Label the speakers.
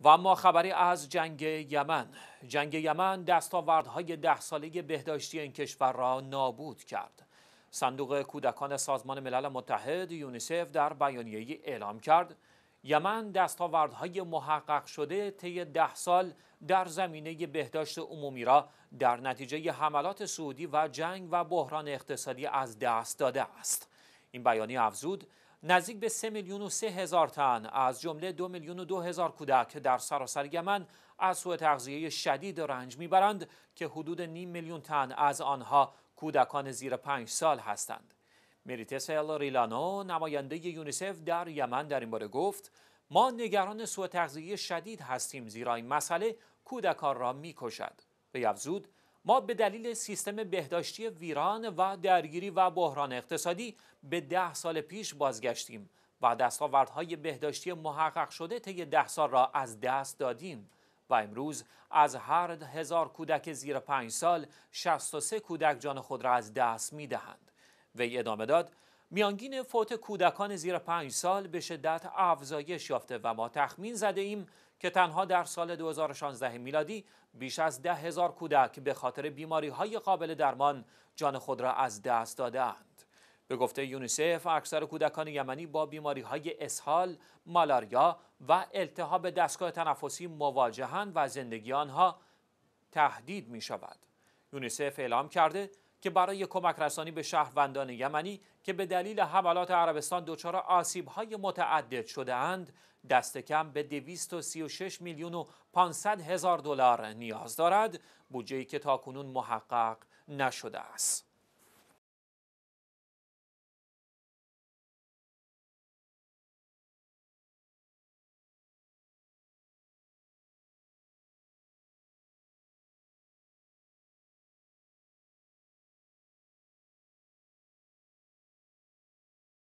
Speaker 1: و اما خبری از جنگ یمن جنگ یمن دستاوردهای ده ساله بهداشتی این کشور را نابود کرد صندوق کودکان سازمان ملل متحد یونیسف در بیانیه اعلام کرد یمن دستاوردهای محقق شده طی ده سال در زمینه بهداشت عمومی را در نتیجه حملات سعودی و جنگ و بحران اقتصادی از دست داده است این بیانیه افزود نزدیک به 3 میلیون و 3 هزار تن از جمله 2 میلیون و 2 هزار کودک در سراسر یمن از سوء تغذیه شدید رنج میبرند که حدود نیم میلیون تن از آنها کودکان زیر پنج سال هستند. مریتس ریلانو نماینده یونیسف در یمن در این باره گفت ما نگران سوء تغذیه شدید هستیم زیرا این مسئله کودکان را میکشد. به افزود ما به دلیل سیستم بهداشتی ویران و درگیری و بحران اقتصادی به ده سال پیش بازگشتیم و دستاوردهای بهداشتی محقق شده طی ده سال را از دست دادیم و امروز از هر هزار کودک زیر پنج سال 63 کودک جان خود را از دست می دهند. وی ادامه داد میانگین فوت کودکان زیر پنج سال به شدت افزایش یافته و ما تخمین زده ایم که تنها در سال 2016 میلادی بیش از ده هزار کودک به خاطر بیماری های قابل درمان جان خود را از دست دادند. به گفته یونیسف اکثر کودکان یمنی با بیماری های اسهال، مالاریا و التهاب دستگاه تنفسی مواجهند و زندگی آنها تهدید می شود. یونیسف اعلام کرده که برای کمک رسانی به شهروندان یمنی که به دلیل حملات عربستان دچار های متعدد شده اند دست کم به 236 میلیون و 500 هزار دلار نیاز دارد بودجه‌ای که تاکنون محقق نشده است.